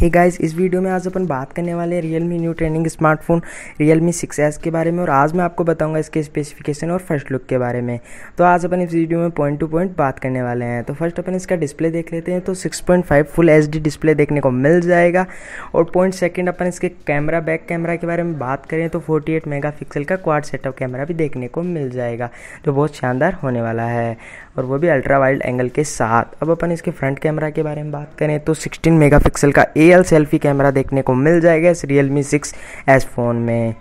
हे hey guys इस video में आज अपन बात करने वाले हैं Realme new trending smartphone Realme six S के बारे में और आज मैं आपको बताऊंगा इसके स्पेसिफिकेशन और फर्स्ट लुक के बारे में तो आज अपन इस वीडियो में पॉइंट टू पॉइंट बात करने वाले हैं तो फर्स्ट अपन इसका डिस्प्ले देख लेते हैं तो 6.5 फुल एच डिस्प्ले देखने को मिल जाएगा और पॉइंट सेकेंड अपन इसके कैमरा बैक कैमरा के बारे में बात करें तो फोर्टी एट का क्वाड सेटअप कैमरा भी देखने को मिल जाएगा जो बहुत शानदार होने वाला है और वो भी अल्ट्रा वाइल्ड एंगल के साथ अब अपन इसके फ्रंट कैमरा के बारे में बात करें तो सिक्सटीन मेगा का ए रियल सेल्फी कैमरा देखने को मिल जाएगा इस Realme six S phone में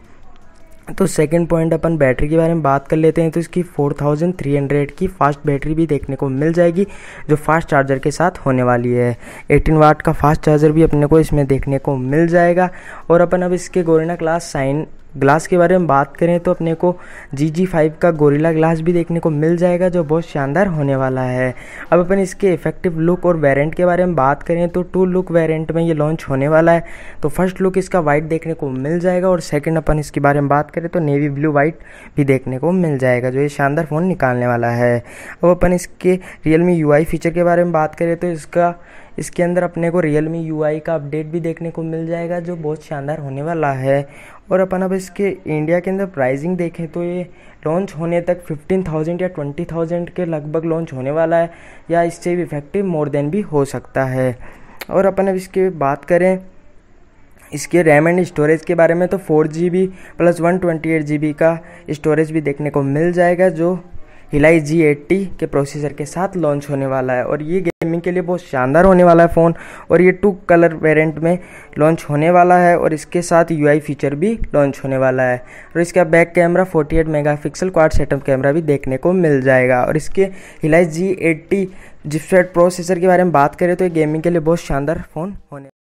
तो सेकंड पॉइंट अपन बैटरी के बारे में बात कर लेते हैं तो इसकी 4300 की फास्ट बैटरी भी देखने को मिल जाएगी जो फास्ट चार्जर के साथ होने वाली है 18 वाट का फास्ट चार्जर भी अपने को इसमें देखने को मिल जाएगा और अपन अब इसके गोरेना क्लास साइन ग्लास के बारे में बात करें तो अपने को जी जी फाइव का गोरिल्ला ग्लास भी देखने को मिल जाएगा जो बहुत शानदार होने वाला है अब अपन इसके इफेक्टिव लुक और वेरेंट के बारे में बात करें तो टू लुक वेरिएंट में ये लॉन्च होने वाला है तो फर्स्ट लुक इसका वाइट देखने को मिल जाएगा और सेकेंड अपन इसके बारे में बात करें तो नेवी ब्लू वाइट भी देखने को मिल जाएगा जो ये शानदार फ़ोन निकालने वाला है अब अपन इसके रियल मी यू फीचर के बारे में बात करें तो इसका इसके अंदर अपने को रियल मी यू का अपडेट भी देखने को मिल जाएगा जो बहुत शानदार होने वाला है और अपन अब इसके इंडिया के अंदर प्राइसिंग देखें तो ये लॉन्च होने तक 15,000 या 20,000 के लगभग लॉन्च होने वाला है या इससे भी इफेक्टिव मोर देन भी हो सकता है और अपन अब इसके बात करें इसके रैम एंड स्टोरेज के बारे में तो four G B plus one twenty eight G B का स्टोरेज भी देखने को मिल जाएगा जो हिलाई जी एट्टी के प्रोसेसर के साथ लॉन्च होने वाला है और ये गेमिंग के लिए बहुत शानदार होने वाला है फ़ोन और ये टू कलर वेरिएंट में लॉन्च होने वाला है और इसके साथ यूआई फीचर भी लॉन्च होने वाला है और इसका back camera 48 megapixel quad setup camera भी देखने को मिल जाएगा और इसके हिलाई जी एट्टी प्रोसेसर के बारे में बात करें तो ये गेमिंग के लिए बहुत शानदार फ़ोन होने